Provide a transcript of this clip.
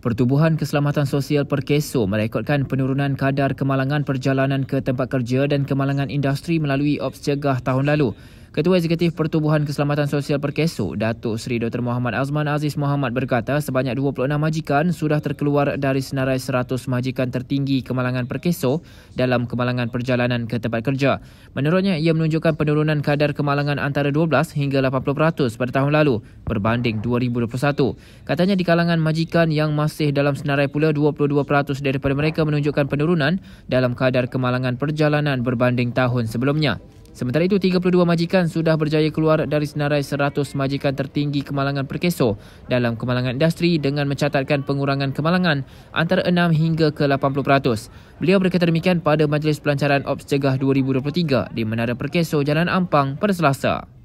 Pertubuhan Keselamatan Sosial Perkeso merekodkan penurunan kadar kemalangan perjalanan ke tempat kerja dan kemalangan industri melalui Ops Cegah tahun lalu. Ketua Eksekutif Pertubuhan Keselamatan Sosial Perkeso, Datuk Seri Dr. Muhammad Azman Aziz Muhammad berkata sebanyak 26 majikan sudah terkeluar dari senarai 100 majikan tertinggi kemalangan Perkeso dalam kemalangan perjalanan ke tempat kerja. Menurutnya, ia menunjukkan penurunan kadar kemalangan antara 12 hingga 80% pada tahun lalu berbanding 2021. Katanya di kalangan majikan yang masih dalam senarai pula 22% daripada mereka menunjukkan penurunan dalam kadar kemalangan perjalanan berbanding tahun sebelumnya. Sementara itu, 32 majikan sudah berjaya keluar dari senarai 100 majikan tertinggi kemalangan perkeso dalam kemalangan industri dengan mencatatkan pengurangan kemalangan antara 6 hingga ke 80%. Beliau berkata demikian pada Majlis Pelancaran Ops Cegah 2023 di Menara Perkeso Jalan Ampang pada Selasa.